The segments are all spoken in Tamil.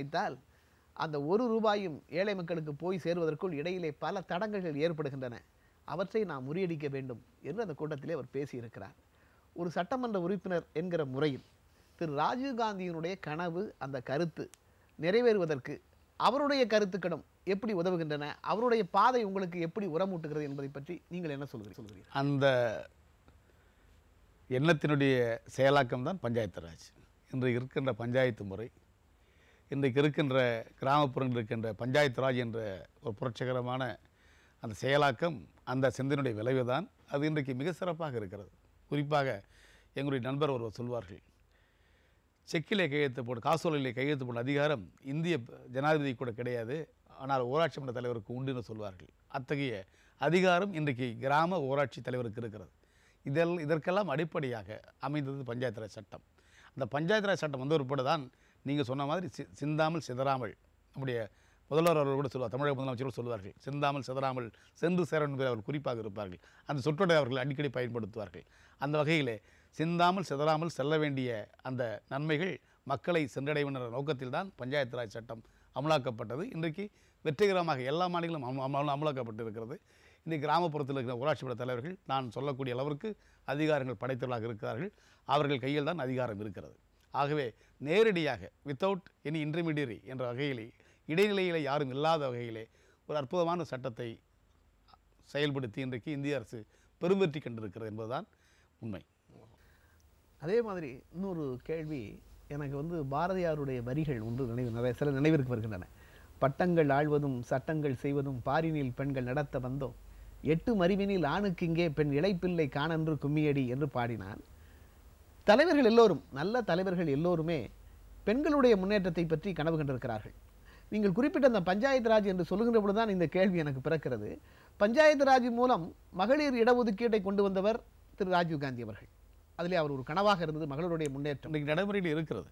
வைத்தால் அந்த ஒரு ரூபாயும் ஏழை மக்களுக்கு போய் சேருவதற்குள் இடையிலே பல தடங்கல்கள் ஏற்படுகின்றன அவற்றை நாம் முறியடிக்க வேண்டும் என்று அந்த கூட்டத்திலே அவர் பேசியிருக்கிறார் ஒரு சட்டமன்ற உறுப்பினர் என்கிற முறையில் திரு ராஜீவ்காந்தியினுடைய கனவு அந்த கருத்து நிறைவேறுவதற்கு அவருடைய கருத்துக்களும் எப்படி உதவுகின்றன அவருடைய பாதை உங்களுக்கு எப்படி உரமூட்டுகிறது என்பதை பற்றி நீங்கள் என்ன சொல்கிறீங்க சொல்கிறீங்க அந்த எண்ணத்தினுடைய செயலாக்கம் தான் பஞ்சாயத்து ராஜ் இன்று இருக்கின்ற பஞ்சாயத்து முறை இன்றைக்கு இருக்கின்ற கிராமப்புறங்கள் இருக்கின்ற பஞ்சாயத்து ராஜ் என்ற ஒரு புரட்சிகரமான அந்த செயலாக்கம் அந்த சிந்தனையுடைய விளைவு தான் அது இன்றைக்கு மிக சிறப்பாக இருக்கிறது குறிப்பாக எங்களுடைய நண்பர் ஒருவர் சொல்வார்கள் செக்கிலே கையெழுத்து போட்டு காசோலையிலே கையெழுத்து போட்ட அதிகாரம் இந்திய ஜனாதிபதி கூட கிடையாது ஆனால் ஊராட்சி மன்ற தலைவருக்கு உண்டுன்னு சொல்வார்கள் அத்தகைய அதிகாரம் இன்றைக்கு கிராம ஊராட்சி தலைவருக்கு இருக்கிறது இதெல் இதற்கெல்லாம் அடிப்படையாக அமைந்தது பஞ்சாயத்து ராஜ் சட்டம் அந்த பஞ்சாயத்து ராஜ் சட்டம் வந்து ஒருபட தான் நீங்கள் சொன்ன மாதிரி சி சிந்தாமல் சிதறாமல் நம்முடைய முதல்வர் அவர்கள் கூட சொல்லுவார் தமிழக முதலமைச்சர்கள் சொல்லுவார்கள் சிந்தாமல் சிதறாமல் சென்று சேரன் என்பதில் அவர்கள் குறிப்பாக இருப்பார்கள் அந்த சொற்றொடை அவர்கள் அடிக்கடி பயன்படுத்துவார்கள் அந்த வகையில் சிந்தாமல் சிதறாமல் செல்ல வேண்டிய அந்த நன்மைகள் மக்களை சென்றடைவன நோக்கத்தில் தான் பஞ்சாயத்து ராஜ் சட்டம் அமலாக்கப்பட்டது இன்றைக்கு வெற்றிகரமாக எல்லா மாநிலங்களும் அமலாக்கப்பட்டு இருக்கிறது இன்றைக்கு கிராமப்புறத்தில் இருக்கிற ஊராட்சிப்பட தலைவர்கள் நான் சொல்லக்கூடிய அளவிற்கு அதிகாரங்கள் படைத்தவர்களாக இருக்கிறார்கள் அவர்கள் கையில் தான் அதிகாரம் இருக்கிறது ஆகவே நேரடியாக வித்தவுட் எனி இன்டர்மீடியரி என்ற வகையிலே இடைநிலையில் யாரும் இல்லாத வகையிலே ஒரு அற்புதமான சட்டத்தை செயல்படுத்தி இன்றைக்கு இந்திய அரசு பெரும் வெற்றி கண்டிருக்கிறது என்பதுதான் உண்மை அதே மாதிரி இன்னொரு கேள்வி எனக்கு வந்து பாரதியாருடைய வரிகள் ஒன்று நினைவு நிறைய சில நினைவிற்கு வருகின்றன பட்டங்கள் ஆழ்வதும் சட்டங்கள் செய்வதும் பாரினில் பெண்கள் நடத்த வந்தோம் எட்டு மறிவினில் ஆணுக்கு இங்கே பெண் இழைப்பில்லை காணென்று கும்மியடி என்று பாடினான் தலைவர்கள் எல்லோரும் நல்ல தலைவர்கள் எல்லோருமே பெண்களுடைய முன்னேற்றத்தை பற்றி கனவு கண்டிருக்கிறார்கள் நீங்கள் குறிப்பிட்ட அந்த பஞ்சாயத்து ராஜ் என்று சொல்லுகின்ற பொழுது தான் இந்த கேள்வி எனக்கு பிறக்கிறது பஞ்சாயத்து ராஜ் மூலம் மகளிர் இடஒதுக்கீட்டை கொண்டு வந்தவர் திரு ராஜீவ்காந்தி அவர்கள் அதிலே அவர் ஒரு கனவாக இருந்தது மகளுடைய முன்னேற்றம் இன்றைக்கு நடைமுறையில் இருக்கிறது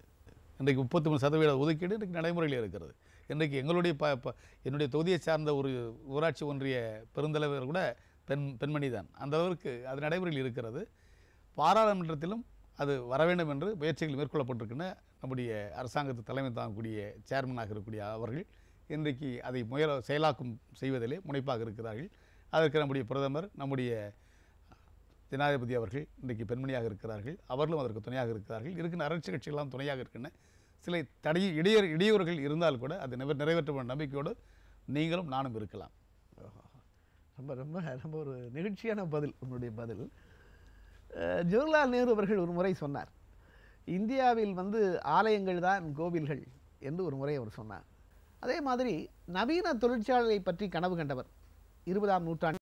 இன்றைக்கு முப்பத்தி மூணு சதவீத ஒதுக்கீடு இன்றைக்கு நடைமுறையில் இருக்கிறது இன்றைக்கு எங்களுடைய ப என்னுடைய தொகுதியை சார்ந்த ஒரு ஊராட்சி ஒன்றிய பெருந்தலைவர் கூட பெண் பெண்மணி தான் அந்த அளவிற்கு அது நடைமுறையில் இருக்கிறது பாராளுமன்றத்திலும் அது வர வேண்டும் என்று முயற்சிகள் மேற்கொள்ளப்பட்டிருக்கின்றன நம்முடைய அரசாங்கத்து தலைமை தாங்கக்கூடிய சேர்மனாக இருக்கக்கூடிய அவர்கள் இன்றைக்கு அதை முயல செயலாக்கம் செய்வதிலே முனைப்பாக இருக்கிறார்கள் அதற்கு நம்முடைய பிரதமர் நம்முடைய ஜனாதிபதி அவர்கள் இன்றைக்கு பெண்மணியாக இருக்கிறார்கள் அவர்களும் அதற்கு துணையாக இருக்கிறார்கள் இருக்கின்ற அரசு கட்சிகள்லாம் துணையாக இருக்கின்றன சில தடைய இடையூறு இடையூறுகள் இருந்தால் கூட அதை நிற நிறைவேற்ற நம்பிக்கையோடு நீங்களும் நானும் இருக்கலாம் ரொம்ப ரொம்ப ரொம்ப ஒரு நிகழ்ச்சியான பதில் உன்னுடைய பதில் ஜவஹர்லால் நேரு அவர்கள் ஒரு முறை சொன்னார் இந்தியாவில் வந்து ஆலயங்கள் தான் கோவில்கள் என்று ஒரு முறை அவர் சொன்னார் அதே மாதிரி நவீன தொழிற்சாலையை பற்றி கனவு கண்டவர் இருபதாம் நூற்றாண்டு